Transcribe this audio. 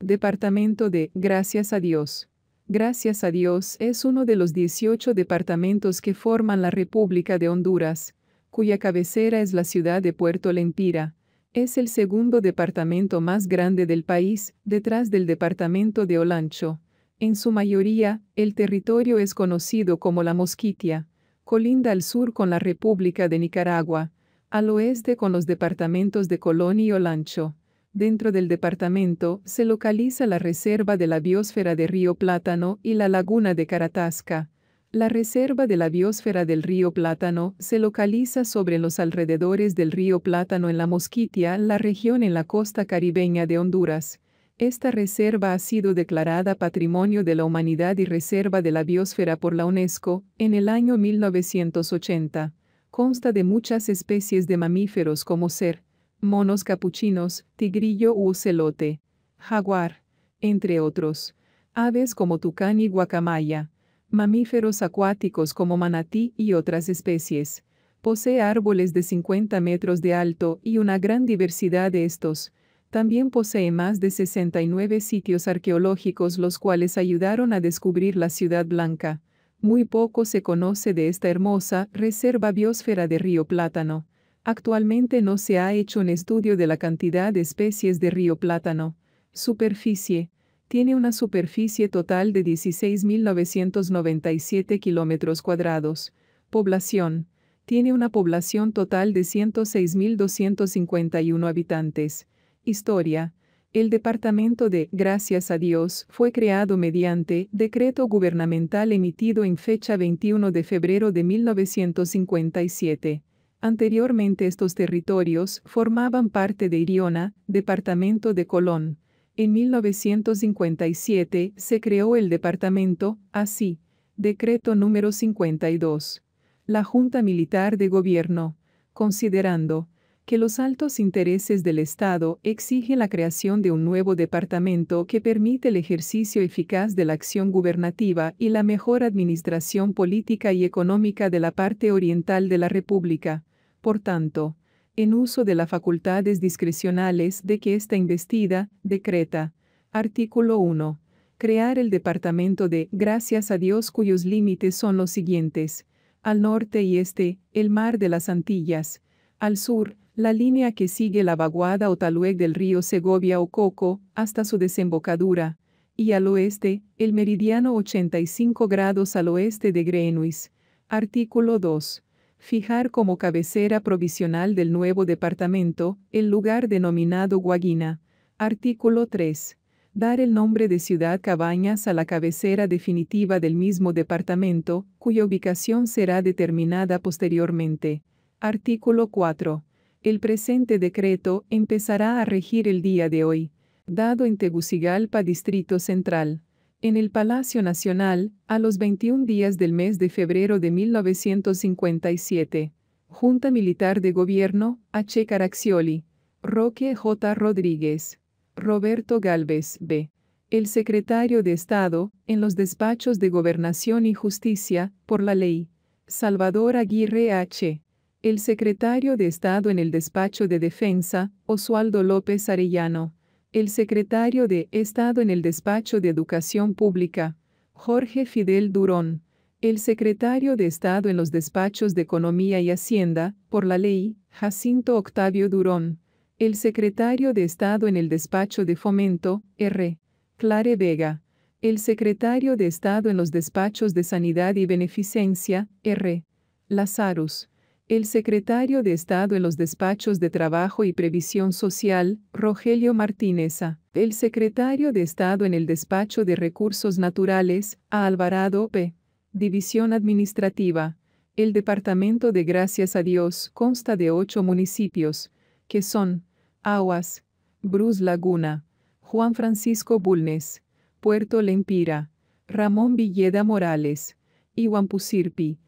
Departamento de Gracias a Dios. Gracias a Dios es uno de los 18 departamentos que forman la República de Honduras, cuya cabecera es la ciudad de Puerto Lempira. Es el segundo departamento más grande del país, detrás del departamento de Olancho. En su mayoría, el territorio es conocido como la Mosquitia. Colinda al sur con la República de Nicaragua, al oeste con los departamentos de Colón y Olancho Dentro del departamento se localiza la Reserva de la Biosfera de Río Plátano y la Laguna de Caratasca. La Reserva de la Biosfera del Río Plátano se localiza sobre los alrededores del Río Plátano en la Mosquitia, la región en la costa caribeña de Honduras. Esta reserva ha sido declarada Patrimonio de la Humanidad y Reserva de la Biosfera por la UNESCO en el año 1980. Consta de muchas especies de mamíferos como ser, monos capuchinos, tigrillo u ocelote, jaguar, entre otros, aves como tucán y guacamaya, mamíferos acuáticos como manatí y otras especies. Posee árboles de 50 metros de alto y una gran diversidad de estos. También posee más de 69 sitios arqueológicos los cuales ayudaron a descubrir la Ciudad Blanca. Muy poco se conoce de esta hermosa reserva biosfera de Río Plátano Actualmente no se ha hecho un estudio de la cantidad de especies de río plátano. Superficie. Tiene una superficie total de 16.997 kilómetros cuadrados. Población. Tiene una población total de 106.251 habitantes. Historia. El departamento de Gracias a Dios fue creado mediante decreto gubernamental emitido en fecha 21 de febrero de 1957. Anteriormente estos territorios formaban parte de Iriona, departamento de Colón. En 1957 se creó el departamento, así, decreto número 52. La Junta Militar de Gobierno, considerando que los altos intereses del Estado exigen la creación de un nuevo departamento que permite el ejercicio eficaz de la acción gubernativa y la mejor administración política y económica de la parte oriental de la República por tanto, en uso de las facultades discrecionales de que está investida, decreta. Artículo 1. Crear el Departamento de Gracias a Dios cuyos límites son los siguientes. Al norte y este, el Mar de las Antillas. Al sur, la línea que sigue la vaguada o talueg del río Segovia o Coco, hasta su desembocadura, y al oeste, el meridiano 85 grados al oeste de Greenwich. Artículo 2 fijar como cabecera provisional del nuevo departamento el lugar denominado Guaguina. Artículo 3. Dar el nombre de Ciudad Cabañas a la cabecera definitiva del mismo departamento, cuya ubicación será determinada posteriormente. Artículo 4. El presente decreto empezará a regir el día de hoy, dado en Tegucigalpa Distrito Central. En el Palacio Nacional, a los 21 días del mes de febrero de 1957, Junta Militar de Gobierno, H. Caraccioli, Roque J. Rodríguez, Roberto Galvez B. El secretario de Estado, en los despachos de Gobernación y Justicia, por la ley. Salvador Aguirre H. El secretario de Estado en el despacho de Defensa, Oswaldo López Arellano. El secretario de Estado en el Despacho de Educación Pública, Jorge Fidel Durón, el secretario de Estado en los despachos de Economía y Hacienda, por la ley, Jacinto Octavio Durón, el secretario de Estado en el despacho de Fomento, R. Clare Vega, el secretario de Estado en los despachos de Sanidad y Beneficencia, R. Lazarus, el secretario de Estado en los despachos de Trabajo y Previsión Social, Rogelio Martínez El secretario de Estado en el despacho de Recursos Naturales, A. Alvarado P. División Administrativa. El Departamento de Gracias a Dios consta de ocho municipios, que son Aguas, Bruce Laguna, Juan Francisco Bulnes, Puerto Lempira, Ramón Villeda Morales y Pusirpi.